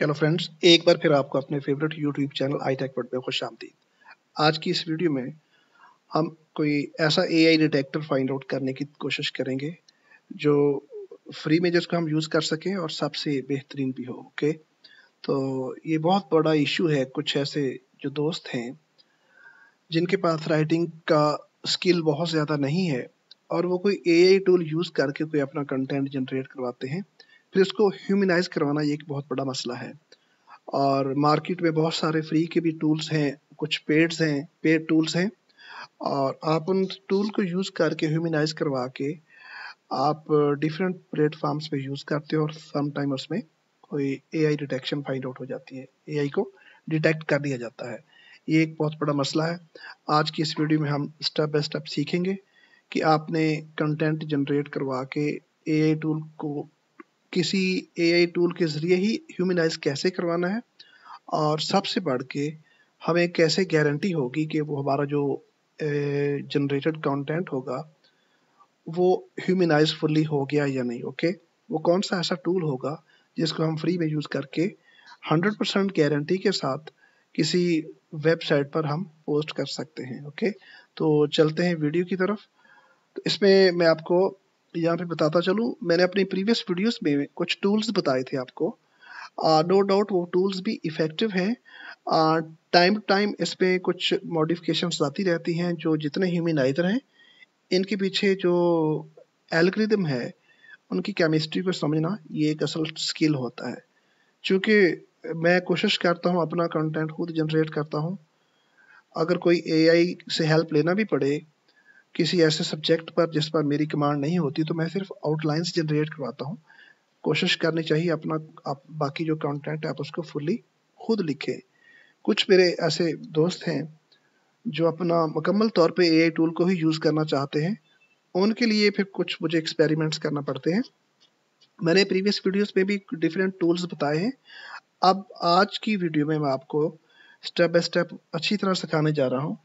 Hello friends एक बार फिर आपको अपने favourite YouTube channel I Tech पर खुश आमदी आज की इस वीडियो में हम कोई ऐसा एआई डिटेक्टर फाइंड आउट करने की कोशिश करेंगे जो फ्री में जिसको हम यूज़ कर सकें और सबसे बेहतरीन भी हो ओके तो ये बहुत बड़ा इशू है कुछ ऐसे जो दोस्त हैं जिनके पास राइटिंग का स्किल बहुत ज़्यादा नहीं है और वो कोई आई टूल यूज़ करके कोई अपना कंटेंट जनरेट करवाते हैं फिर इसको ह्यूमनाइज करवाना ये एक बहुत बड़ा मसला है और मार्केट में बहुत सारे फ्री के भी टूल्स हैं कुछ पेड्स हैं पेड टूल्स हैं और आप उन टूल को यूज़ करके ह्यूमनाइज करवा के आप डिफरेंट प्लेटफॉर्म्स पे यूज़ करते हो और सम टाइम उसमें कोई A I detection find out हो जाती है ए आई को डिटेक्ट कर दिया जाता है ये एक बहुत बड़ा मसला है आज की इस वीडियो में हम स्टेप बाय स्टेप सीखेंगे कि आपने कंटेंट जनरेट करवा के ए आई टूल को किसी एआई टूल के ज़रिए ही ह्यूमनाइज कैसे करवाना है और सबसे बढ़ के हमें कैसे गारंटी होगी कि वो हमारा जो जनरेटेड कंटेंट होगा वो ह्यूमनाइज फुली हो गया या नहीं ओके वो कौन सा ऐसा टूल होगा जिसको हम फ्री में यूज़ करके 100 परसेंट गारंटी के साथ किसी वेबसाइट पर हम पोस्ट कर सकते हैं ओके तो चलते हैं वीडियो की तरफ तो इसमें मैं आपको यहाँ पे बताता चलूँ मैंने अपनी प्रीवियस वीडियोस में कुछ टूल्स बताए थे आपको नो uh, डाउट no वो टूल्स भी इफ़ेक्टिव हैं टाइम टू टाइम इस पर कुछ मॉडिफिकेशंस आती रहती हैं जो जितने ह्यूमिनाइजर हैं इनके पीछे जो एल्ग्रिदम है उनकी केमिस्ट्री को समझना ये एक असल स्किल होता है चूँकि मैं कोशिश करता हूँ अपना कंटेंट खुद जनरेट करता हूँ अगर कोई एआई से हेल्प लेना भी पड़े किसी ऐसे सब्जेक्ट पर जिस पर मेरी कमांड नहीं होती तो मैं सिर्फ आउटलाइंस जनरेट करवाता हूँ कोशिश करनी चाहिए अपना आप बाकी जो कंटेंट है आप उसको फुल्ली खुद लिखें कुछ मेरे ऐसे दोस्त हैं जो अपना मुकम्मल तौर पे ए टूल को ही यूज़ करना चाहते हैं उनके लिए फिर कुछ मुझे एक्सपेरिमेंट्स करना पड़ते हैं मैंने प्रीवियस वीडियोस में भी डिफरेंट टूल्स बताए हैं अब आज की वीडियो में मैं आपको स्टेप बाय स्टेप अच्छी तरह सिखाने जा रहा हूँ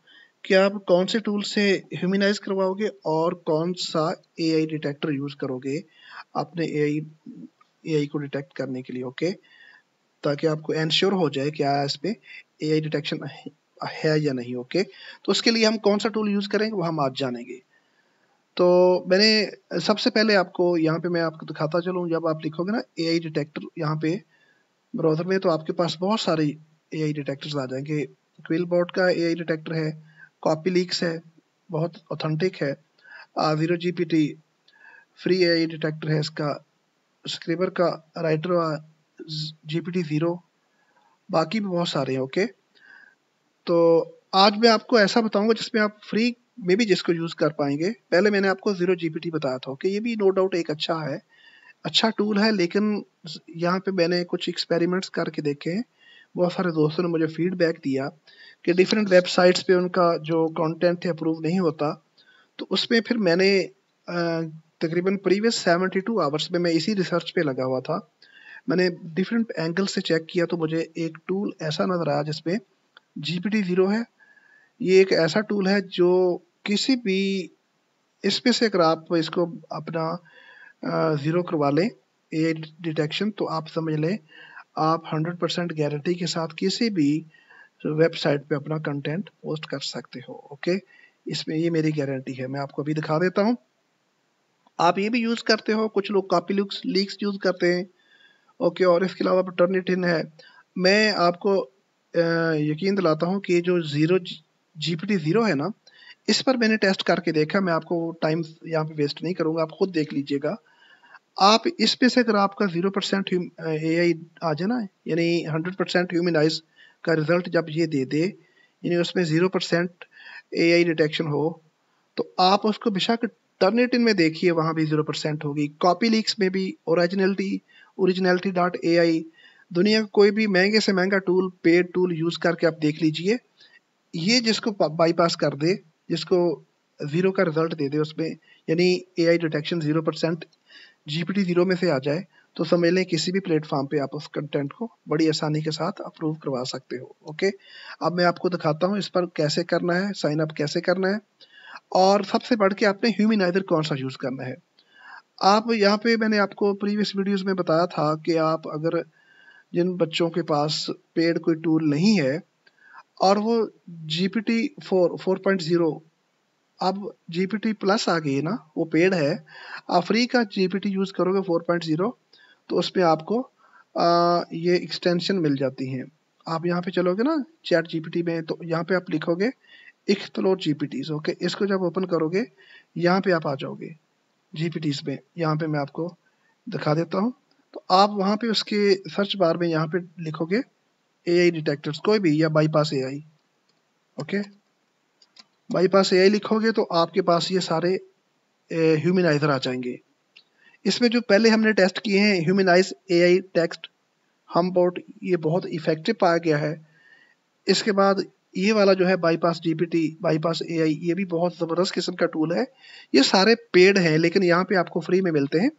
क्या आप कौन से टूल से ह्यूमनाइज करवाओगे और कौन सा एआई डिटेक्टर यूज करोगे अपने एआई एआई को डिटेक्ट करने के लिए ओके ताकि आपको एनश्योर हो जाए क्या इस पर ए डिटेक्शन है या नहीं ओके तो उसके लिए हम कौन सा टूल यूज़ करेंगे वो हम आज जानेंगे तो मैंने सबसे पहले आपको यहाँ पे मैं आपको दिखाता चलूँ जब आप लिखोगे ना ए आई डिटेक्टर यहाँ पे ब्राउज़र में तो आपके पास बहुत सारे ए आई डिटेक्टर्स आ जाएंगे क्विल बोर्ड का ए आई डिटेक्टर है कॉपी लीक्स है बहुत ऑथेंटिक है zero G P T free A detector है इसका स्क्रीबर का writer G P T zero बाकी भी बहुत सारे हैं ओके तो आज मैं आपको ऐसा बताऊंगा जिसमें आप फ्री में भी जिसको यूज़ कर पाएंगे पहले मैंने आपको ज़ीरो जी पी टी बताया था ओके ये भी नो डाउट एक अच्छा है अच्छा टूल है लेकिन यहाँ पे मैंने कुछ एक्सपेरिमेंट्स करके देखे हैं बहुत सारे दोस्तों ने मुझे फीडबैक दिया कि डिफरेंट वेबसाइट्स पे उनका जो कंटेंट है अप्रूव नहीं होता तो उसमें फिर मैंने तकरीबन प्रीवियस सेवेंटी टू आवर्स में मैं इसी रिसर्च पे लगा हुआ था मैंने डिफरेंट एंगल से चेक किया तो मुझे एक टूल ऐसा नज़र आया जिसमें जी पी टी ज़ीरो है ये एक ऐसा टूल है जो किसी भी पे से अगर आप इसको अपना ज़ीरो करवा लें ए डिटेक्शन तो आप समझ लें आप 100 परसेंट गारंटी के साथ किसी भी वेबसाइट पे अपना कंटेंट पोस्ट कर सकते हो ओके इसमें ये मेरी गारंटी है मैं आपको अभी दिखा देता हूँ आप ये भी यूज़ करते हो कुछ लोग कापी लुक्स लीक्स यूज़ करते हैं ओके और इसके अलावा टर्निटिन है मैं आपको यकीन दिलाता हूँ कि जो ज़ीरो जी पी ज़ीरो है ना इस पर मैंने टेस्ट करके देखा मैं आपको टाइम यहाँ पे वेस्ट नहीं करूँगा आप खुद देख लीजिएगा आप इस पे से अगर आपका जीरो परसेंट ए आई आ जाए ना यानी हंड्रेड परसेंट ह्यूमनाइज का रिजल्ट जब ये दे दे यानी उसमें zero percent A I detection हो तो आप उसको बेशक टर्निटिन में देखिए वहाँ भी जीरो परसेंट होगी कॉपी लीक्स में भी originality originality dot A I दुनिया का कोई भी महंगे से महंगा टूल पेड टूल यूज़ करके आप देख लीजिए ये जिसको बाईपास कर दे जिसको ज़ीरो का रिजल्ट दे दे उसमें यानी A I detection zero percent GPT zero में से आ जाए तो समझ लें किसी भी प्लेटफॉर्म पे आप उस कंटेंट को बड़ी आसानी के साथ अप्रूव करवा सकते हो ओके अब मैं आपको दिखाता हूँ इस पर कैसे करना है साइन अप कैसे करना है और सबसे बढ़ के आपने ह्यूमिनाइजर कौन सा यूज़ करना है आप यहाँ पे मैंने आपको प्रीवियस वीडियोज में बताया था कि आप अगर जिन बच्चों के पास पेड कोई टूल नहीं है और वो G P T four four point zero अब जीपीटी प्लस आ गई है ना वो पेड है आप फ्री का जीपीटी यूज़ करोगे 4.0 तो उस पर आपको आ, ये एक्सटेंशन मिल जाती है आप यहाँ पे चलोगे ना चैट जीपीटी में तो यहाँ पे आप लिखोगे इख्तलोर जीपीटीज ओके इसको जब ओपन करोगे यहाँ पे आप आ जाओगे जीपीटीज में यहाँ पे मैं आपको दिखा देता हूँ तो आप वहाँ पे उसके सर्च बार में यहाँ पे लिखोगे ए आई डिटेक्टर्स कोई भी या bypass A I okay bypass A लिखोगे तो आपके पास ये सारे ह्यूमनाइजर आ जाएंगे इसमें जो पहले हमने टेस्ट किए हैं ह्यूमनाइज आई टेक्स्ट हम बोर्ड ये बहुत इफेक्टिव पाया गया है इसके बाद ये वाला जो है bypass G P T bypass A I ये भी बहुत ज़बरदस्त किस्म का टूल है ये सारे पेड हैं लेकिन यहाँ पे आपको फ्री में मिलते हैं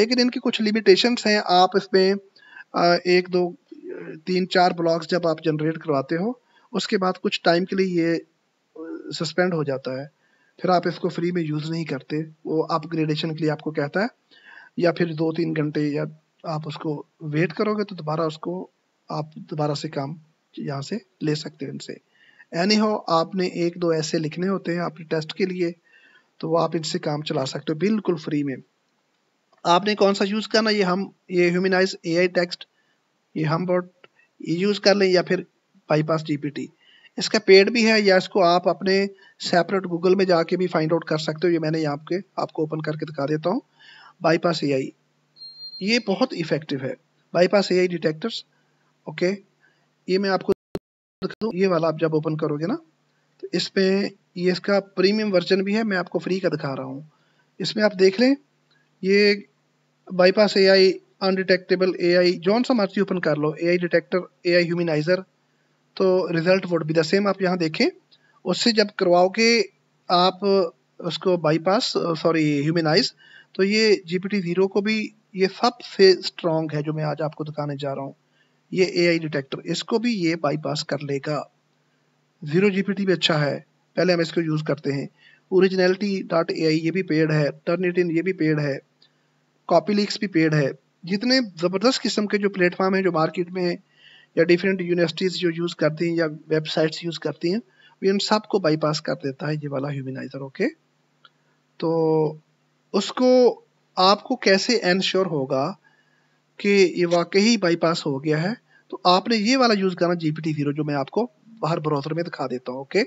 लेकिन इनकी कुछ लिमिटेशंस हैं आप इसमें एक दो तीन चार ब्लॉग्स जब आप जनरेट करवाते हो उसके बाद कुछ टाइम के लिए ये सस्पेंड हो जाता है फिर आप इसको फ्री में यूज़ नहीं करते वो अपग्रेडेशन के लिए आपको कहता है या फिर दो तीन घंटे या आप उसको वेट करोगे तो दोबारा उसको आप दोबारा से काम यहाँ से ले सकते हैं इनसे एनी हो आपने एक दो ऐसे लिखने होते हैं आपके टेस्ट के लिए तो वो आप इनसे काम चला सकते हो बिल्कुल फ्री में आपने कौन सा यूज़ करना ये हम ये ह्यूमनाइज ए आई टेक्स्ट ये हम बॉट यूज़ कर लें या फिर बाईपास जी पी टी इसका पेड भी है या इसको आप अपने सेपरेट गूगल में जाके भी फाइंड आउट कर सकते हो ये मैंने यहाँ के आपको ओपन करके दिखा देता हूँ बाईपास आई ये बहुत इफेक्टिव है bypass A I detectors okay ये मैं आपको दिखा दूँ ये वाला आप जब ओपन करोगे ना तो इसमें ये इसका प्रीमियम वर्जन भी है मैं आपको फ्री का दिखा रहा हूँ इसमें आप देख लें ये बाईपास ए आई अनडिटेक्टेबल ए आई जौन सा मर्जी ओपन कर लो ए I detector A I humanizer तो result would be the same आप यहाँ देखें उससे जब करवाओगे आप उसको बाईपास सॉरी ह्यूमनाइज तो ये जी पी टी ज़ीरो को भी ये सबसे स्ट्रॉन्ग है जो मैं आज आपको दिखाने जा रहा हूँ ये ए आई डिटेक्टर इसको भी ये बाईपास कर लेगा ज़ीरो जी पी टी भी अच्छा है पहले हम इसको यूज़ करते हैं ओरिजिनलिटी डॉट ए आई ये भी पेड है टर्न इट इन ये भी पेड है कॉपी लीक्स भी पेड है जितने ज़बरदस्त किस्म के जो प्लेटफॉर्म हैं जो मार्केट में हैं या डिफरेंट यूनिवर्सिटीज़ जो यूज़ करती हैं या वेबसाइट्स यूज़ करती हैं वो इन सब को बाईपास कर देता है ये वाला ह्यूमनाइज़र ओके तो उसको आपको कैसे एनश्योर होगा कि ये वाकई ही बाईपास हो गया है तो आपने ये वाला यूज़ करना जी पी ज़ीरो जो मैं आपको बाहर ब्राउज़र में दिखा देता हूँ ओके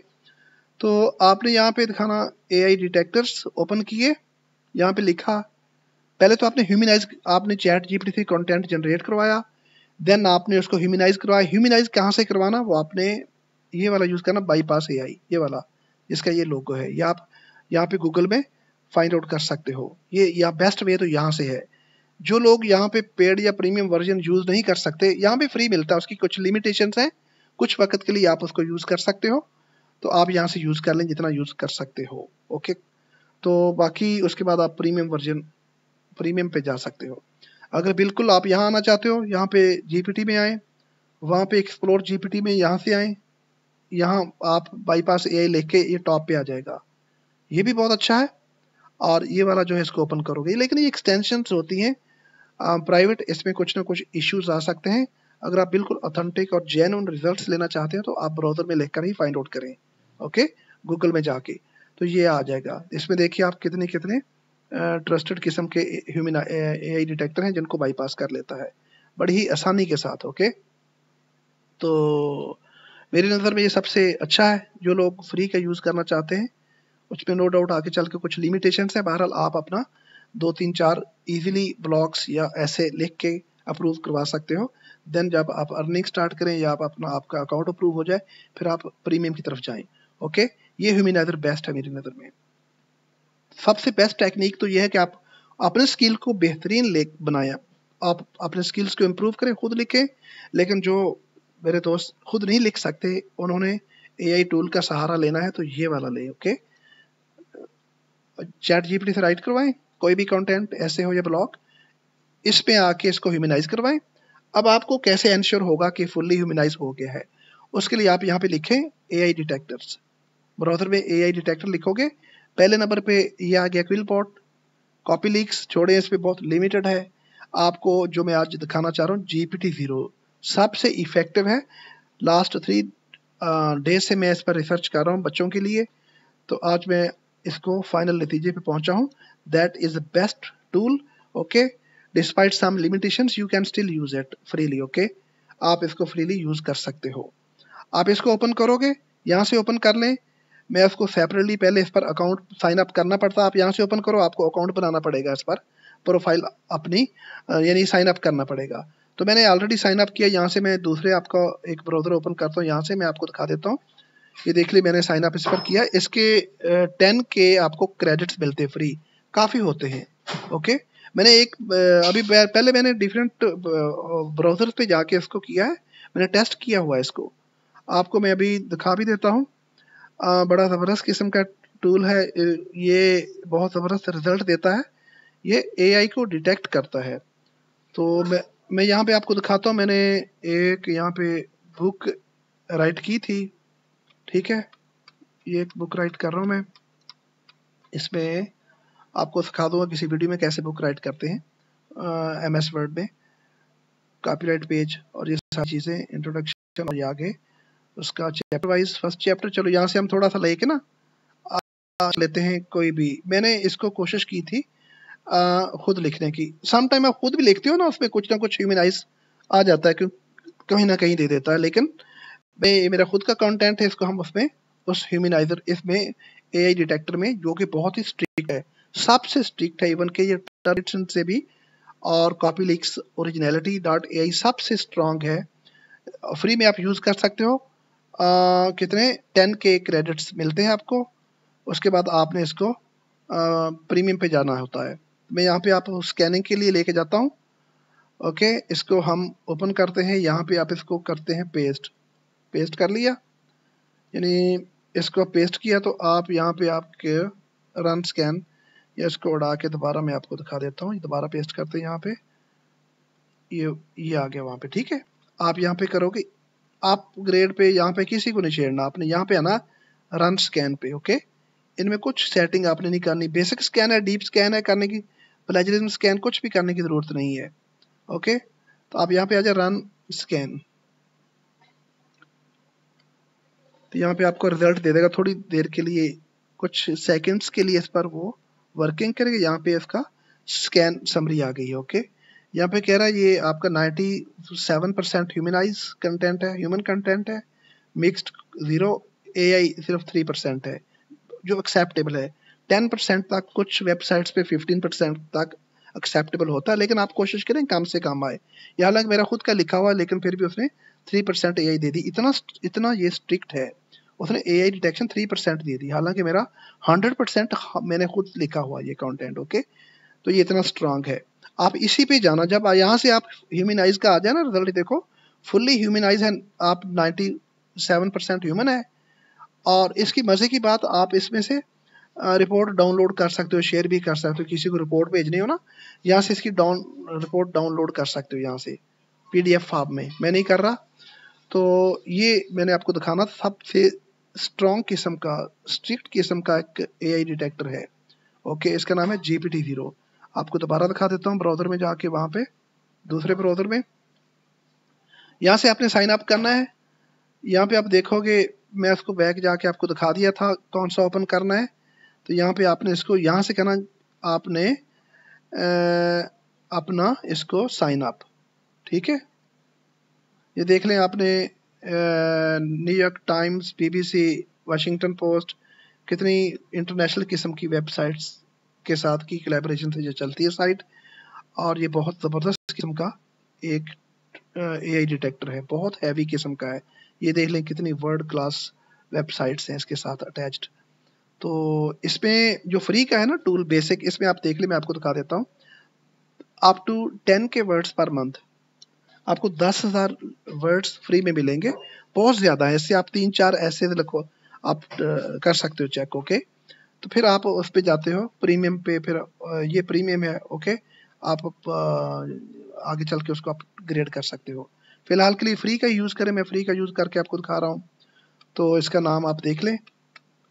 तो आपने यहाँ पे दिखाना ए आई डिटेक्टर्स ओपन किए यहाँ पे लिखा पहले तो आपने ह्यूमनाइज आपने chat G P three content generate करवाया देन आपने उसको ह्यूमिनाइज करवाया ह्यूमिनाइज कहाँ से करवाना वो आपने ये वाला यूज़ करना बाईपास ए आई ये वाला इसका ये लोगो है ये आप यहाँ पे गूगल में फाइंड आउट कर सकते हो ये या बेस्ट वे तो यहाँ से है जो लोग यहाँ पे पेड या प्रीमियम वर्जन यूज़ नहीं कर सकते यहाँ पे फ्री मिलता है उसकी कुछ लिमिटेशन है कुछ वक्त के लिए आप उसको यूज़ कर सकते हो तो आप यहाँ से यूज़ कर लें जितना यूज़ कर सकते हो ओके तो बाकी उसके बाद आप प्रीमियम वर्जन प्रीमियम पे जा सकते हो अगर बिल्कुल आप यहाँ आना चाहते हो यहाँ पे जीपीटी में आए वहाँ पे एक्सप्लोर जीपीटी में यहाँ से आए यहाँ आप बाईपास ए लिख के ये टॉप पे आ जाएगा ये भी बहुत अच्छा है और ये वाला जो है इसको ओपन करोगे लेकिन ये एक्सटेंशन होती हैं प्राइवेट इसमें कुछ ना कुछ इश्यूज आ सकते हैं अगर आप बिल्कुल ऑथेंटिक और जेन रिजल्ट लेना चाहते हैं तो आप ब्राउजर में लिखकर ही फाइंड आउट करें ओके गूगल में जाके तो ये आ जाएगा इसमें देखिए आप कितने कितने ट्रस्टेड किस्म के ह्यूमन आई डिटेक्टर हैं जिनको बाईपास कर लेता है बड़ी ही आसानी के साथ ओके तो मेरी नज़र में ये सबसे अच्छा है जो लोग फ्री का यूज़ करना चाहते हैं उसमें नो डाउट आगे चल के कुछ लिमिटेशंस हैं बहरहाल आप अपना दो तीन चार इजीली ब्लॉग्स या ऐसे लिख के अप्रूव करवा सकते हो देन जब आप अर्निंग स्टार्ट करें या आप अपना आपका अकाउंट अप्रूव हो जाए फिर आप प्रीमियम की तरफ जाएं ओके ये ह्यूमिनाइजर बेस्ट है मेरी नज़र में सबसे बेस्ट टेक्निक तो यह है कि आप अपने स्किल को बेहतरीन ले बनाया आप अपने स्किल्स को इम्प्रूव करें खुद लिखें लेकिन जो मेरे दोस्त खुद नहीं लिख सकते उन्होंने आई टूल का सहारा लेना है तो ये वाला लें ओके चैट जीपीटी से राइट करवाएं कोई भी कंटेंट ऐसे हो या ब्लॉग इस पे आके इसको ह्यूमनाइज करवाएं अब आपको कैसे एंश्योर होगा कि फुल्ली ह्यूमनाइज हो गया है उसके लिए आप यहाँ पे लिखें ए आई डिटेक्टर्स ब्राउजर में ए आई डिटेक्टर लिखोगे पहले नंबर पे ये आ गया क्विल पॉट कॉपी लीक्स छोड़े इस पर बहुत लिमिटेड है आपको जो मैं आज दिखाना चाह रहा हूँ जी पी टी ज़ीरो सबसे इफ़ेक्टिव है लास्ट थ्री डे से मैं इस पर रिसर्च कर रहा हूँ बच्चों के लिए तो आज मैं इसको फाइनल नतीजे पे पहुंचा हूँ that is the best tool okay despite some limitations you can still use it freely okay आप इसको फ्रीली यूज़ कर सकते हो आप इसको ओपन करोगे यहाँ से ओपन कर लें मैं उसको सेपरेटली पहले इस पर अकाउंट साइन अप करना पड़ता आप यहाँ से ओपन करो आपको अकाउंट बनाना पड़ेगा इस पर प्रोफाइल अपनी यानी साइन अप करना पड़ेगा तो मैंने ऑलरेडी साइन अप किया यहाँ से मैं दूसरे आपका एक ब्राउज़र ओपन करता हूँ यहाँ से मैं आपको दिखा देता हूँ ये देख ली मैंने साइन अप इस पर किया इसके टेन के आपको क्रेडिट्स मिलते फ्री काफ़ी होते हैं ओके मैंने एक अभी पहले मैंने डिफरेंट ब्राउज़र पे जाके इसको किया है मैंने टेस्ट किया हुआ है इसको आपको मैं अभी दिखा भी देता हूँ आ, बड़ा ज़बरदस्त किस्म का टूल है ये बहुत ज़बरदस्त रिजल्ट देता है ये ए को डिटेक्ट करता है तो मैं मैं यहाँ पे आपको दिखाता हूँ मैंने एक यहाँ पे बुक राइट की थी ठीक है ये एक बुक राइट कर रहा हूँ मैं इसमें आपको सिखा दूँगा किसी वीडियो में कैसे बुक राइट करते हैं एम एस वर्ड में कॉपीराइट पेज और ये सारी चीज़ें इंट्रोडक्शन और ये आगे उसका चैप्टर वाइज फर्स्ट चैप्टर चलो यहाँ से हम थोड़ा सा लेके ना लेते हैं कोई भी मैंने इसको कोशिश की थी आ, खुद लिखने की सम टाइम आप खुद भी लिखते हो ना उसमें कुछ ना कुछ ह्यूमनाइज आ जाता है क्योंकि कहीं ना कहीं दे देता है लेकिन मैं मेरा खुद का कंटेंट है इसको हम उसमें उस ह्यूमनाइजर इसमें आई डिटेक्टर में जो कि बहुत ही स्ट्रिक्ट है सबसे स्ट्रिक्ट है इवन के ये से भी और कॉपी लिक्स ओरिजिनेलिटी डॉट ए आई सबसे स्ट्रांग है फ्री में आप यूज़ कर सकते हो आ, कितने टेन के क्रेडिट्स मिलते हैं आपको उसके बाद आपने इसको प्रीमियम पे जाना होता है मैं यहाँ पे आप स्कैनिंग के लिए लेके जाता हूँ ओके इसको हम ओपन करते हैं यहाँ पे आप इसको करते हैं पेस्ट पेस्ट कर लिया यानी इसको पेस्ट किया तो आप यहाँ पे आपके रन स्कैन या इसको उड़ा के दोबारा मैं आपको दिखा देता हूँ दोबारा पेस्ट करते हैं यहाँ पे ये ये आ गया वहाँ पे ठीक है आप यहाँ पे करोगे आप ग्रेड पे यहाँ पे किसी को नहीं छेड़ना आपने यहाँ पे आना रन स्कैन पे ओके इनमें कुछ सेटिंग आपने नहीं करनी बेसिक स्कैन है डीप स्कैन है करने की प्लेजरिज्म स्कैन कुछ भी करने की ज़रूरत नहीं है ओके तो आप यहाँ पे आ जाए रन स्कैन तो यहाँ पे आपको रिजल्ट दे देगा थोड़ी देर के लिए कुछ सेकेंड्स के लिए इस पर वो वर्किंग करेगा यहाँ पे इसका स्कैन समरी आ गई है ओके यहाँ पे कह रहा है ये आपका 97 परसेंट ह्यूमनाइज कंटेंट है ह्यूमन कंटेंट है मिक्स्ड जीरो एआई सिर्फ थ्री परसेंट है जो एक्सेप्टेबल है टेन परसेंट तक कुछ वेबसाइट्स पे फिफ्टीन परसेंट तक एक्सेप्टेबल होता है लेकिन आप कोशिश करें कम से कम आए यहाँ हालांकि मेरा खुद का लिखा हुआ है लेकिन फिर भी उसने थ्री परसेंट ए दे दी इतना इतना ये स्ट्रिक्ट है उसने A I detection three percent दे दी हालांकि मेरा हंड्रेड परसेंट मैंने खुद लिखा हुआ ये कंटेंट ओके तो ये इतना स्ट्रांग है आप इसी पे जाना जब यहाँ से आप ह्यूमन आइज का आ जाए ना रिजल्ट देखो फुल्ली ह्यूमन आइज है आप 97 परसेंट ह्यूमन है और इसकी मज़े की बात आप इसमें से रिपोर्ट डाउनलोड कर सकते हो शेयर भी कर सकते हो किसी को रिपोर्ट भेजनी हो ना यहाँ से इसकी डाउन रिपोर्ट डाउनलोड कर सकते हो यहाँ से पीडीएफ फॉर्म में मैं नहीं कर रहा तो ये मैंने आपको दिखाना सबसे स्ट्रॉन्ग किस्म का स्ट्रिक्ट किस्म का एक ए डिटेक्टर है ओके इसका नाम है जीपीटी जीरो आपको दोबारा दिखा देता हूँ ब्राउजर में जाके वहाँ पे दूसरे ब्राउजर में यहाँ से आपने साइन अप करना है यहाँ पे आप देखोगे मैं इसको बैग जाके आपको दिखा दिया था कौन सा ओपन करना है तो यहाँ पे आपने इसको यहाँ से करना आपने आ, अपना इसको साइन अप ठीक है ये देख लें आपने New York Times BBC Washington Post कितनी इंटरनेशनल किस्म की वेबसाइट्स के साथ की कलेबरेशन से जो चलती है साइट और ये बहुत ज़बरदस्त किस्म का एक ए आई डिटेक्टर है बहुत हैवी किस्म का है ये देख लें कितनी वर्ल्ड क्लास वेबसाइट्स हैं इसके साथ अटैच्ड तो इसमें जो फ्री का है ना टूल बेसिक इसमें आप देख लें मैं आपको दिखा देता हूँ अप टू टेन के वर्ड्स पर मंथ आपको दस हज़ार वर्ड्स फ्री में मिलेंगे बहुत ज़्यादा है इससे आप तीन चार ऐसे लिखो आप कर सकते हो चेक ओके okay? तो फिर आप उस पर जाते हो प्रीमियम पे फिर ये प्रीमियम है ओके आप आगे चल के उसको अपग्रेड कर सकते हो फिलहाल के लिए फ्री का यूज़ करें मैं फ्री का यूज़ करके आपको दिखा रहा हूँ तो इसका नाम आप देख लें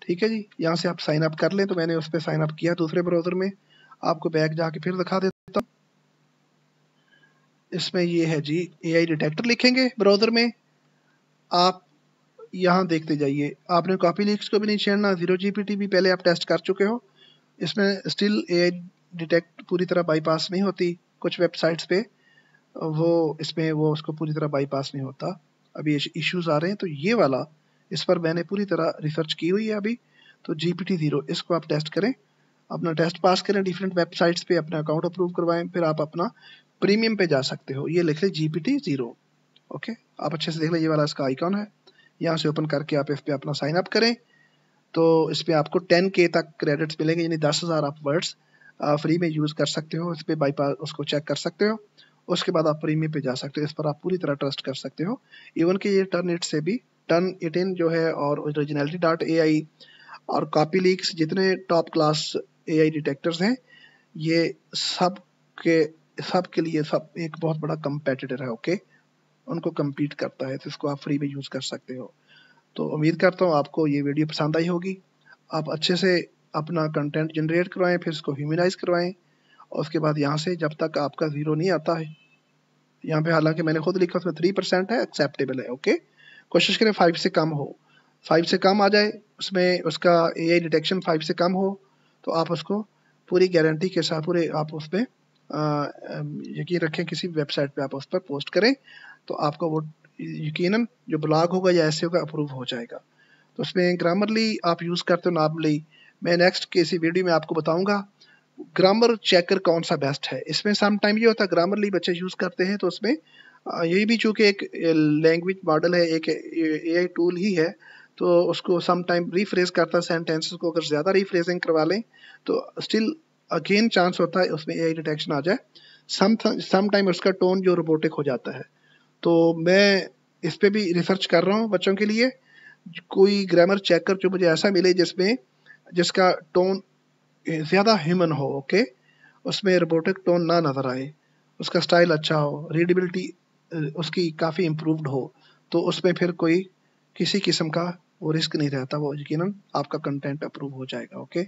ठीक है जी यहाँ से आप साइन अप कर लें तो मैंने उस पर साइन अप किया दूसरे ब्राउज़र में आपको बैग जाके फिर दिखा देता हूँ इसमें ये है जी ए आई डिटेक्टर लिखेंगे ब्राउज़र में आप यहाँ देखते जाइए आपने कॉपी लिंक्स को भी नहीं छेड़ना जीरो जीपीटी भी पहले आप टेस्ट कर चुके हो इसमें स्टिल ए डिटेक्ट पूरी तरह बाईपास नहीं होती कुछ वेबसाइट्स पे वो इसमें वो उसको पूरी तरह बाईपास नहीं होता अभी इश्यूज आ रहे हैं तो ये वाला इस पर मैंने पूरी तरह रिसर्च की हुई है अभी तो जी पी टी ज़ीरो इसको आप टेस्ट करें अपना टेस्ट पास करें डिफरेंट वेबसाइट्स पे अपना अकाउंट अप्रूव करवाएं फिर आप अपना प्रीमियम पे जा सकते हो ये लिख लें G P T zero okay आप अच्छे से देख लें ये वाला इसका आइकॉन है यहाँ से ओपन करके आप इस पर अपना साइन अप करें तो इस पर आपको टेन के तक क्रेडिट्स मिलेंगे यानी दस हज़ार आप वर्ड्स फ्री में यूज़ कर सकते हो इस पर बाईपास उसको चेक कर सकते हो उसके बाद आप प्रीमियम पे जा सकते हो इस पर आप पूरी तरह ट्रस्ट कर सकते हो इवन कि ये टर्न इट से भी टर्न इट इन जो है और ओरिजिनलिटी डॉट ए आई और कापी लीक्स जितने top class A I detectors हैं ये सब के सब के लिए सब एक बहुत बड़ा कंपेटिटर है ओके okay? उनको कम्पीट करता है तो इसको आप फ्री में यूज़ कर सकते हो तो उम्मीद करता हूँ आपको ये वीडियो पसंद आई होगी आप अच्छे से अपना कंटेंट जनरेट करवाएं फिर इसको ह्यूमनाइज करवाएं और उसके बाद यहाँ से जब तक आपका ज़ीरो नहीं आता है यहाँ पे हालांकि मैंने खुद लिखा उसमें थ्री परसेंट है एक्सेप्टेबल है ओके कोशिश करें फाइव से कम हो फाइव से कम आ जाए उसमें उसका ए आई डिटेक्शन फाइव से कम हो तो आप उसको पूरी गारंटी के साथ पूरे आप उस पर यकीन रखें किसी वेबसाइट पर आप उस पर पोस्ट करें तो आपका वो यकीन जो ब्लॉग होगा या ऐसे होगा अप्रूव हो जाएगा तो उसमें ग्रामरली आप यूज़ करते हो नॉर्मली मैं नेक्स्ट किसी वीडियो में आपको बताऊंगा ग्रामर चेकर कौन सा बेस्ट है इसमें सम टाइम ये होता है ग्रामरली बच्चे यूज़ करते हैं तो उसमें ये भी चूँकि एक लैंग्वेज मॉडल है एक ए टूल ही है तो उसको सम टाइम रीफ्रेज करता है सेंटेंसेस को अगर ज़्यादा रीफ्रेजिंग करवा लें तो स्टिल अगेन चांस होता है उसमें ए डिटेक्शन आ जाए समाइम सम टाइम उसका टोन जो रोबोटिक हो जाता है तो मैं इस पर भी रिसर्च कर रहा हूँ बच्चों के लिए कोई ग्रामर चेकर जो मुझे ऐसा मिले जिसमें जिसका टोन ज़्यादा ह्यूमन हो ओके उसमें रोबोटिक टोन ना नज़र आए उसका स्टाइल अच्छा हो रीडेबिलिटी उसकी काफ़ी इम्प्रूवड हो तो उसमें फिर कोई किसी किस्म का वो रिस्क नहीं रहता वो यकीन आपका कंटेंट अप्रूव हो जाएगा ओके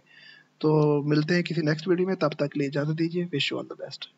तो मिलते हैं किसी नेक्स्ट वीडियो में तब तक लिए इजाज़त दीजिए wish you all the best